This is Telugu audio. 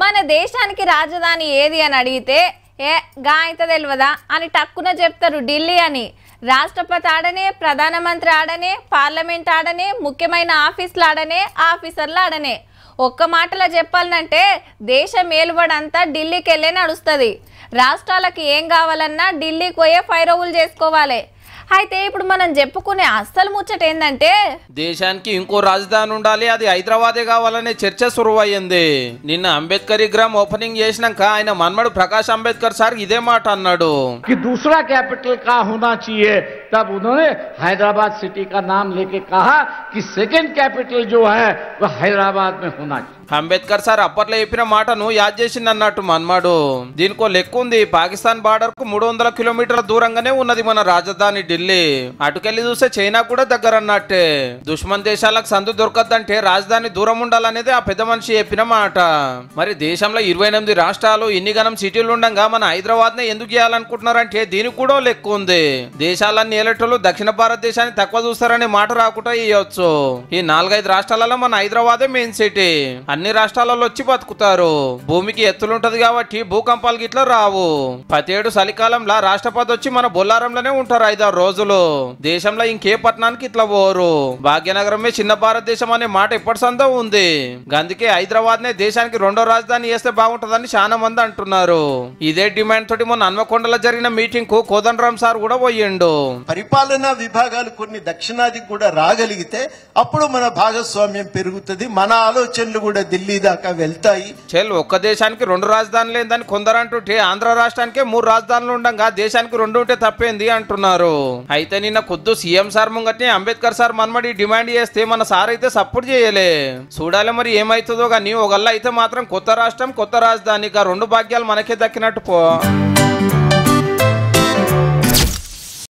మన దేశానికి రాజధాని ఏది అని అడిగితే ఏ గాయత తెలియదా అని టక్కున చెప్తారు ఢిల్లీ అని రాష్ట్రపతి ఆడనే ప్రధానమంత్రి ఆడనే పార్లమెంట్ ఆడనే ముఖ్యమైన ఆఫీసులు ఆడనే ఆఫీసర్లు ఆడనే ఒక్క మాటలో చెప్పాలంటే దేశం మేలుబడంతా ఢిల్లీకి వెళ్ళే నడుస్తుంది రాష్ట్రాలకు ఏం కావాలన్నా ఢిల్లీకి పోయే ఫైరవులు చేసుకోవాలి అయితే ఇప్పుడు మనం చెప్పుకునే అస్సలు ముచ్చట ఏంటంటే దేశానికి ఇంకో రాజధాని ఉండాలి అది హైదరాబాదే కావాలనే చర్చ సురువయ్యింది నిన్న అంబేద్కర్ విగ్రహం ఓపెనింగ్ చేసినాక ఆయన మన్మడు ప్రకాష్ అంబేద్కర్ సార్ ఇదే మాట అన్నాడు దూసరా క్యాపిటల్ కా చియే तब उन्होंने हैदराबाद सिटी का नाम लेके कहा कि हैदराबाद में होना चाहिए అంబేద్కర్ సార్ అప్పట్లో చెప్పిన మాటను యాద్ చేసింది అన్నట్టు మన్మాడు దీనికో లెక్క ఉంది పాకిస్తాన్ బార్డర్ కు మూడు వందల కిలోమీటర్ల దూరంగానే ఉన్నది మన రాజధాని ఢిల్లీ అటుకెళ్లి చూస్తే చైనా కూడా దగ్గర అన్నట్టే దుష్మన్ దేశాలకు సందు దొరకద్దంటే రాజధాని దూరం ఉండాలనేది ఆ పెద్ద మనిషి చెప్పిన మాట మరి దేశంలో ఇరవై ఎనిమిది రాష్ట్రాలు ఇన్ని గణం సిటీలు ఉండగా మన హైదరాబాద్ నే ఎందుకు చేయాలనుకుంటున్నారంటే దీనికి కూడా లెక్క ఉంది దేశాలన్నీ ఏలటోళ్ళు దక్షిణ భారతదేశాన్ని తక్కువ చూస్తారనే మాట రాకుండా ఇవ్వచ్చు ఈ నాలుగైదు రాష్ట్రాలలో మన హైదరాబాదే మెయిన్ సిటీ అన్ని రాష్ట్రాలలో వచ్చి బతుకుతారు భూమికి ఎత్తులుంటది కాబట్టి భూకంపాలు గిట్లా రావు ప్రతేడు చలికాలంలో రాష్ట్రపతి వచ్చి మన బొల్లారంలోనే ఉంటారు ఐదారు రోజులు దేశంలో ఇంకే పట్టణానికి ఇట్లా పోరు భాగ్యనగరమే చిన్న భారతదేశం అనే మాట ఇప్పటి సందో ఉంది అందుకే హైదరాబాద్ నే దేశానికి రెండో రాజధాని చేస్తే బాగుంటుందని చాలా మంది అంటున్నారు ఇదే డిమాండ్ తోటి మొన్న హన్మకొండలో జరిగిన మీటింగ్ కు కోదండరామ్ సార్ కూడా పోయిండు పరిపాలనా విభాగాలు కొన్ని దక్షిణాదికి కూడా రాగలిగితే అప్పుడు మన భాగస్వామ్యం పెరుగుతుంది మన ఆలోచనలు కూడా ఢిల్లీ దాకా వెళ్తాయి ఒక్క దేశానికి రెండు రాజధానులు ఏందని కొందరు అంటుంటే ఆంధ్ర రాష్ట్రానికే మూడు రాజధానులు ఉండగా దేశానికి రెండు ఉంటే తప్పేంది అంటున్నారు అయితే నిన్న కొద్దు సీఎం సార్ ముంగట్నే అంబేద్కర్ సార్ మనమడి డిమాండ్ చేస్తే మన సార్ అయితే సపోర్ట్ చేయలే చూడాలి మరి ఏమైతుందో కానీ ఒకళ్ళ అయితే మాత్రం కొత్త రాష్ట్రం కొత్త రాజధాని రెండు భాగ్యాలు మనకే దక్కినట్టు పో